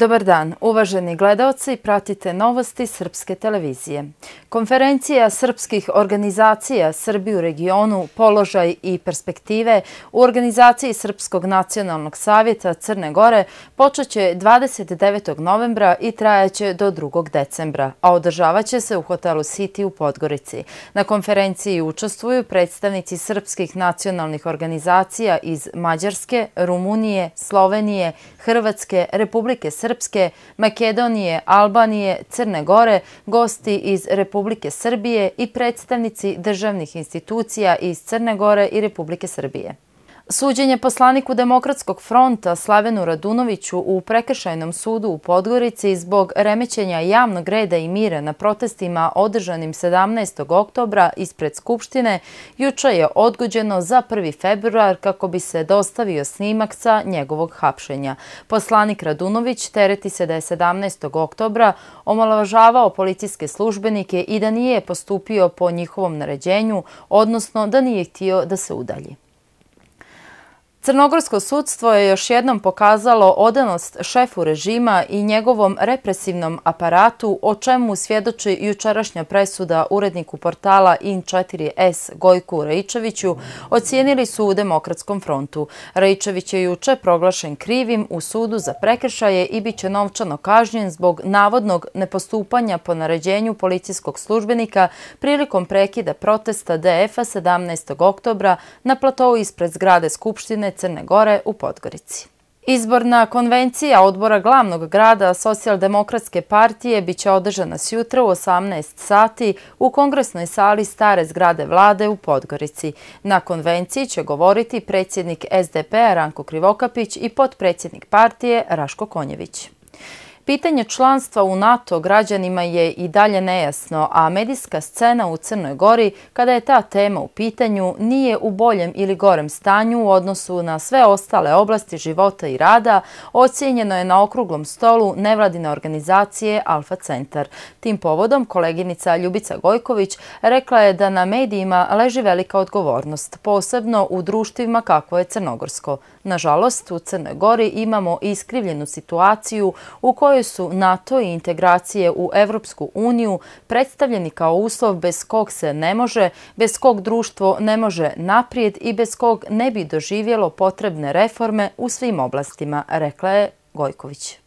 Dobar dan, uvaženi gledalci, pratite novosti Srpske televizije. Konferencija Srpskih organizacija Srbiju regionu, položaj i perspektive u organizaciji Srpskog nacionalnog savjeta Crne Gore počeće 29. novembra i trajaće do 2. decembra, a održavaće se u hotelu City u Podgorici. Na konferenciji učestvuju predstavnici Srpskih nacionalnih organizacija iz Mađarske, Rumunije, Slovenije, Hrvatske, Republike Srbije, Srpske, Makedonije, Albanije, Crne Gore, gosti iz Republike Srbije i predstavnici državnih institucija iz Crne Gore i Republike Srbije. Suđenje poslaniku Demokratskog fronta Slavenu Radunoviću u prekršajnom sudu u Podgorici zbog remećenja javnog reda i mire na protestima održanim 17. oktobra ispred Skupštine juče je odgođeno za 1. februar kako bi se dostavio snimak sa njegovog hapšenja. Poslanik Radunović tereti se da je 17. oktobra omalovažavao policijske službenike i da nije postupio po njihovom naređenju, odnosno da nije htio da se udalji. Crnogorsko sudstvo je još jednom pokazalo odanost šefu režima i njegovom represivnom aparatu, o čemu svjedoči jučerašnja presuda uredniku portala IN4S Gojku Rejčeviću, ocijenili su u Demokratskom frontu. Rejčević je juče proglašen krivim u sudu za prekršaje i bit će novčano kažnjen zbog navodnog nepostupanja po naređenju policijskog službenika prilikom prekida protesta DF-a 17. oktobra na platovu ispred zgrade Skupštine Skupštine Crne Gore u Podgorici. Izborna konvencija odbora glavnog grada Socialdemokratske partije biće održana s jutra u 18 sati u kongresnoj sali Stare zgrade vlade u Podgorici. Na konvenciji će govoriti predsjednik SDP p-a Ranko Krivokapić i potpredsjednik partije Raško Konjević. Pitanje članstva u NATO građanima je i dalje nejasno, a medijska scena u Crnoj Gori, kada je ta tema u pitanju, nije u boljem ili gorem stanju u odnosu na sve ostale oblasti života i rada, ocijenjeno je na okruglom stolu nevladine organizacije Alfa Centar. Tim povodom koleginica Ljubica Gojković rekla je da na medijima leži velika odgovornost, posebno u društvima kako je Crnogorsko. Nažalost, u Crnoj Gori imamo iskrivljenu situaciju u kojoj kojoj su NATO i integracije u Evropsku uniju predstavljeni kao uslov bez kog se ne može, bez kog društvo ne može naprijed i bez kog ne bi doživjelo potrebne reforme u svim oblastima, rekla je Gojković.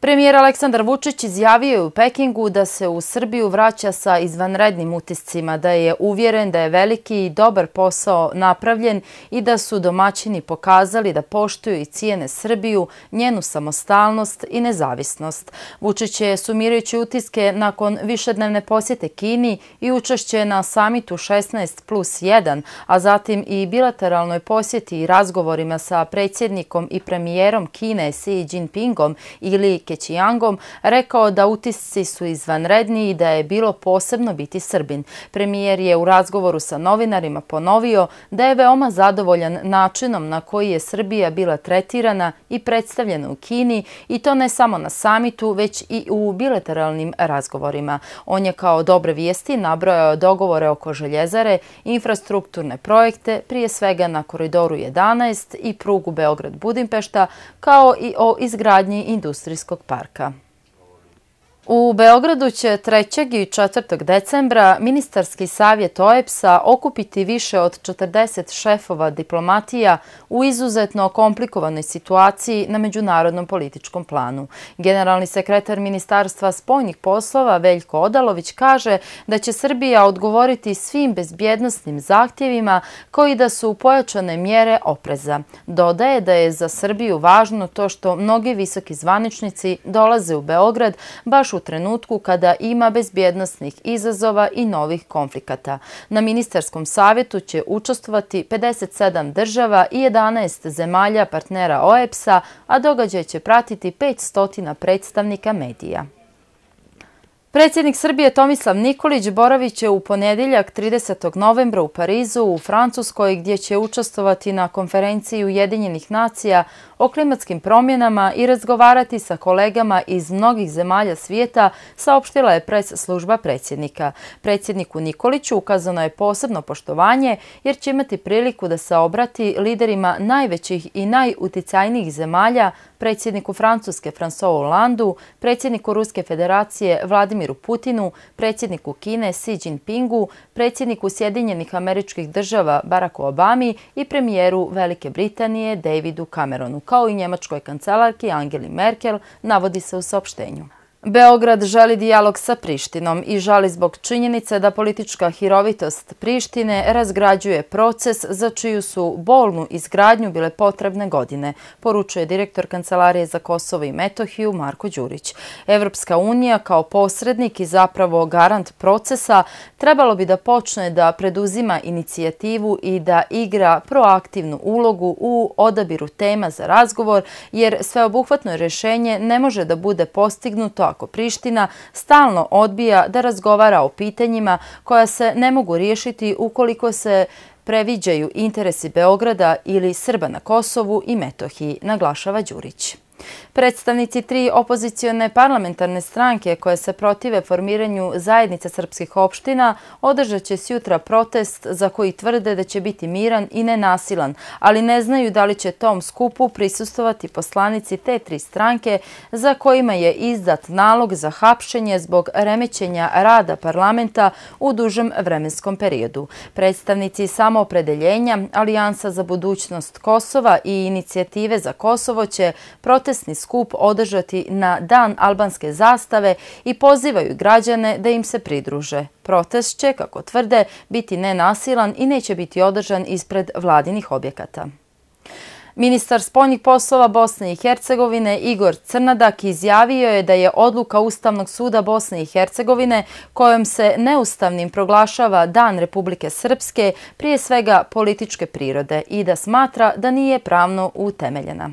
Premijer Aleksandar Vučić izjavio je u Pekingu da se u Srbiju vraća sa izvanrednim utiscima, da je uvjeren da je veliki i dobar posao napravljen i da su domaćini pokazali da poštuju i cijene Srbiju, njenu samostalnost i nezavisnost. Vučić je sumirajući utiske nakon višednevne posjete Kini i učešće na samitu 16 plus 1, a zatim i bilateralnoj posjeti i razgovorima sa predsjednikom i premijerom Kine Xi Jinpingom ili Kećijangom, rekao da utisci su izvanredni i da je bilo posebno biti Srbin. Premijer je u razgovoru sa novinarima ponovio da je veoma zadovoljan načinom na koji je Srbija bila tretirana i predstavljena u Kini i to ne samo na samitu, već i u bilateralnim razgovorima. On je kao dobre vijesti nabrojao dogovore oko željezare, infrastrukturne projekte, prije svega na koridoru 11 i prugu Beograd-Budimpešta, kao i o izgradnji industrijskog Zoološkog parka. U Beogradu će 3. i 4. decembra ministarski savjet OEPS-a okupiti više od 40 šefova diplomatija u izuzetno komplikovanoj situaciji na međunarodnom političkom planu. Generalni sekretar Ministarstva spojnih poslova Veljko Odalović kaže da će Srbija odgovoriti svim bezbjednostnim zahtjevima koji da su pojačane mjere opreza. Dodaje da je za Srbiju važno to što mnogi visoki zvaničnici dolaze u Beograd baš u u trenutku kada ima bezbjednostnih izazova i novih konflikata. Na ministarskom savjetu će učestvovati 57 država i 11 zemalja partnera OEPS-a, a događaj će pratiti 500 predstavnika medija. Predsjednik Srbije Tomislav Nikolić boravit će u ponedjeljak 30. novembra u Parizu u Francuskoj gdje će učestovati na konferenciji Ujedinjenih nacija o klimatskim promjenama i razgovarati sa kolegama iz mnogih zemalja svijeta, saopštila je pres služba predsjednika. Predsjedniku Nikoliću ukazano je posebno poštovanje jer će imati priliku da se obrati liderima najvećih i najuticajnijih zemalja, predsjedniku Francuske François Hollande, predsjedniku Ruske federacije Vladimir Vladimiru Putinu, predsjedniku Kine Xi Jinpingu, predsjedniku Sjedinjenih američkih država Baracku Obami i premijeru Velike Britanije Davidu Cameronu, kao i njemačkoj kancelarki Angeli Merkel, navodi se u sopštenju. Beograd želi dijalog sa Prištinom i žali zbog činjenice da politička hirovitost Prištine razgrađuje proces za čiju su bolnu izgradnju bile potrebne godine, poručuje direktor Kancelarije za Kosovo i Metohiju Marko Đurić. Evropska unija kao posrednik i zapravo garant procesa trebalo bi da počne da preduzima inicijativu i da igra proaktivnu ulogu u odabiru tema za razgovor jer sveobuhvatno rješenje ne može da bude postignuto ako Priština stalno odbija da razgovara o pitanjima koja se ne mogu riješiti ukoliko se previđaju interesi Beograda ili Srba na Kosovu i Metohiji, naglašava Đurić. Predstavnici tri opozicijone parlamentarne stranke koje se protive formiranju zajednica srpskih opština održat će sjutra protest za koji tvrde da će biti miran i nenasilan, ali ne znaju da li će tom skupu prisustovati poslanici te tri stranke za kojima je izdat nalog za hapšenje zbog remećenja rada parlamenta u dužem vremenskom periodu. Predstavnici samopredeljenja, Alijansa za budućnost Kosova i inicijative za Kosovo će protestni skupu skup održati na dan albanske zastave i pozivaju građane da im se pridruže. Protest će, kako tvrde, biti nenasilan i neće biti održan ispred vladinih objekata. Ministar spoljnih poslova Bosne i Hercegovine Igor Crnadak izjavio je da je odluka Ustavnog suda Bosne i Hercegovine kojom se neustavnim proglašava Dan Republike Srpske prije svega političke prirode i da smatra da nije pravno utemeljena.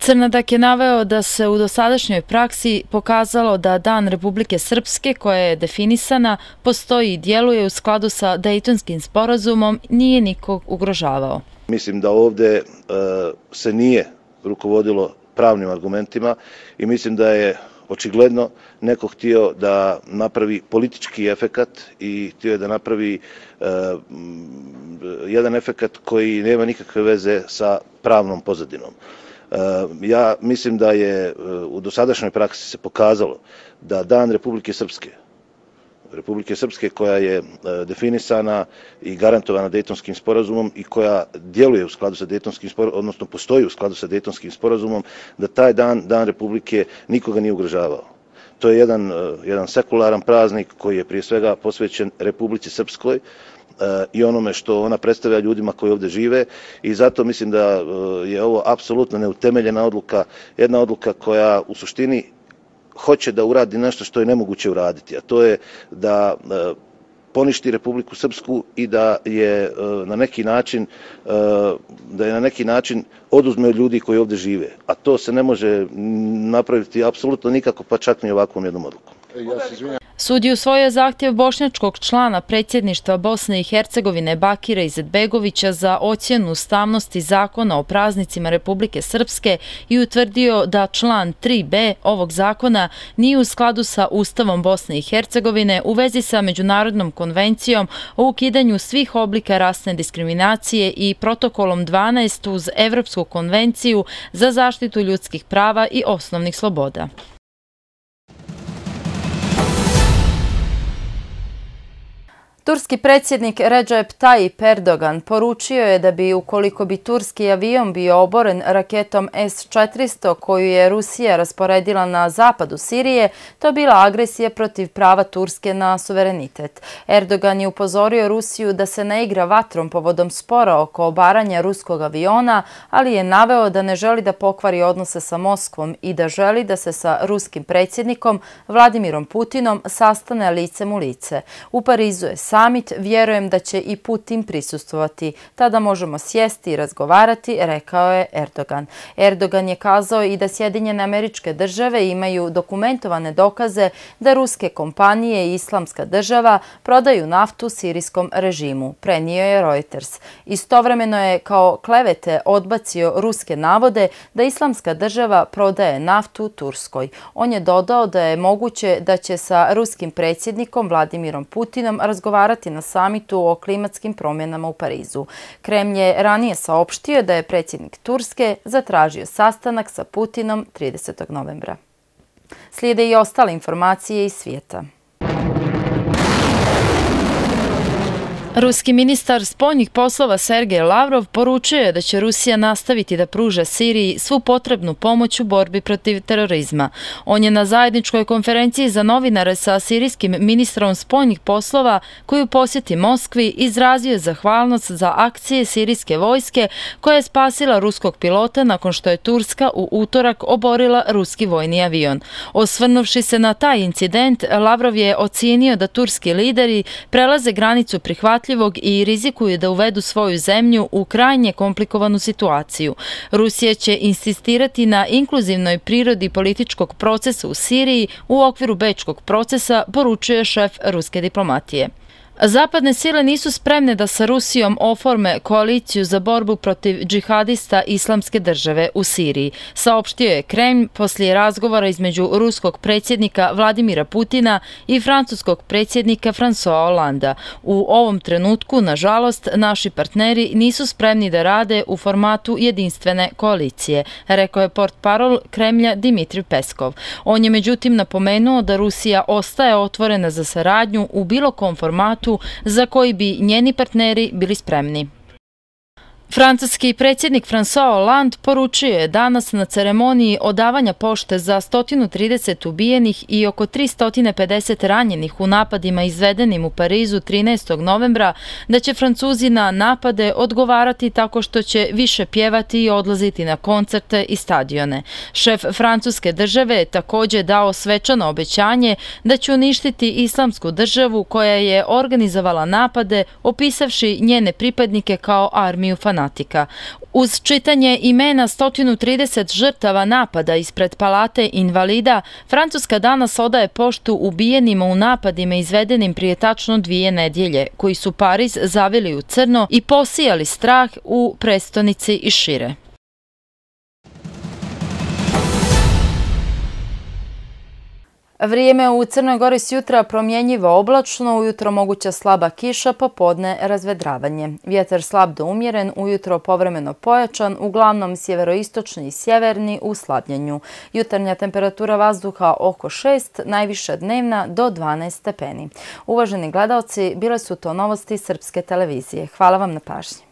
Crnadak je naveo da se u dosadašnjoj praksi pokazalo da Dan Republike Srpske, koja je definisana, postoji i djeluje u skladu sa Dejtonskim sporazumom, nije nikog ugrožavao. Mislim da ovde e, se nije rukovodilo pravnim argumentima i mislim da je očigledno neko htio da napravi politički efekat i htio je da napravi e, jedan efekat koji nema nikakve veze sa pravnom pozadinom. Eh, ja mislim da je eh, u dosadašnjoj praksi se pokazalo da Dan Republike Srpske, Republike Srpske koja je eh, definisana i garantovana Dejtonskim sporazumom i koja djeluje u skladu sa Dejtonskim sporazumom, odnosno postoji u skladu sa Dejtonskim sporazumom, da taj dan, Dan Republike, nikoga nije ugrožavao. To je jedan, jedan sekularan praznik koji je prije svega posvećen Republici Srpskoj, E, i onome što ona predstavlja ljudima koji ovdje žive i zato mislim da e, je ovo apsolutno neutemeljena odluka, jedna odluka koja u suštini hoće da uradi nešto što je nemoguće uraditi, a to je da e, poništi Republiku Srpsku i da je na neki način da je na neki način oduzme od ljudi koji ovdje žive. A to se ne može napraviti apsolutno nikako, pa čak ni ovakvom jednom odlukom. Sud je usvojio zahtjev bošnjačkog člana predsjedništva Bosne i Hercegovine Bakira Izetbegovića za ocjenu stavnosti zakona o praznicima Republike Srpske i utvrdio da član 3b ovog zakona nije u skladu sa Ustavom Bosne i Hercegovine u vezi sa Međunarodnom konvencijom o ukidanju svih oblika rasne diskriminacije i protokolom 12 uz Evropsku konvenciju za zaštitu ljudskih prava i osnovnih sloboda. Turski predsjednik Recep Tayyip Erdogan poručio je da bi ukoliko bi turski avion bio oboren raketom S-400 koju je Rusija rasporedila na zapadu Sirije, to bila agresija protiv prava Turske na suverenitet. Erdogan je upozorio Rusiju da se ne igra vatrom povodom spora oko obaranja ruskog aviona, ali je naveo da ne želi da pokvari odnose sa Moskvom i da želi da se sa ruskim predsjednikom Vladimirom Putinom sastane licem u lice. U Parizu je sam samit vjerujem da će i Putin prisustovati. Tada možemo sjesti i razgovarati, rekao je Erdogan. Erdogan je kazao i da Sjedinjene američke države imaju dokumentovane dokaze da ruske kompanije i islamska država prodaju naftu sirijskom režimu, prenio je Reuters. Istovremeno je kao klevete odbacio ruske navode da islamska država prodaje naftu Turskoj. On je dodao da je moguće da će sa ruskim predsjednikom Vladimirom Putinom razgovarati razgovarati na samitu o klimatskim promjenama u Parizu. Kreml je ranije saopštio da je predsjednik Turske zatražio sastanak sa Putinom 30. novembra. Slijede i ostale informacije iz svijeta. Ruski ministar spoljnih poslova Sergej Lavrov poručuje da će Rusija nastaviti da pruža Siriji svu potrebnu pomoć u borbi protiv terorizma. On je na zajedničkoj konferenciji za novinare sa sirijskim ministrom spoljnih poslova koju posjeti Moskvi izrazio zahvalnost za akcije sirijske vojske koja je spasila ruskog pilota nakon što je Turska u utorak oborila ruski vojni avion. Osvrnuvši se na taj incident, Lavrov je ocijenio da turski lideri prelaze granicu prihvatnosti prihvatljivog i rizikuje da uvedu svoju zemlju u krajnje komplikovanu situaciju. Rusija će insistirati na inkluzivnoj prirodi političkog procesa u Siriji u okviru bečkog procesa, poručuje šef ruske diplomatije. Zapadne sile nisu spremne da sa Rusijom oforme koaliciju za borbu protiv džihadista islamske države u Siriji, saopštio je Kremlj poslije razgovora između ruskog predsjednika Vladimira Putina i francuskog predsjednika François Hollanda. U ovom trenutku, nažalost, naši partneri nisu spremni da rade u formatu jedinstvene koalicije, rekao je port parol Kremlja Dimitri Peskov. On je međutim napomenuo da Rusija ostaje otvorena za saradnju u bilo kom formatu za koji bi njeni partneri bili spremni. Francuski predsjednik François Hollande poručio je danas na ceremoniji odavanja pošte za 130 ubijenih i oko 350 ranjenih u napadima izvedenim u Parizu 13. novembra da će Francuzi na napade odgovarati tako što će više pjevati i odlaziti na koncerte i stadione. Šef Francuske države je također dao svečano obećanje da će uništiti islamsku državu koja je organizovala napade opisavši njene pripadnike kao armiju fanatika fanatika. Uz čitanje imena 130 žrtava napada ispred palate invalida, Francuska danas odaje poštu ubijenima u napadima izvedenim prije tačno dvije nedjelje, koji su Pariz zavili u crno i posijali strah u prestonici i šire. Vrijeme u Crnoj Gori s jutra promjenjivo oblačno, ujutro moguća slaba kiša, popodne razvedravanje. Vjetar slab do umjeren, ujutro povremeno pojačan, uglavnom sjeveroistočni i sjeverni u slabljenju. Jutarnja temperatura vazduha oko 6, najviša dnevna do 12 stepeni. Uvaženi gledalci, bile su to novosti Srpske televizije. Hvala vam na pažnje.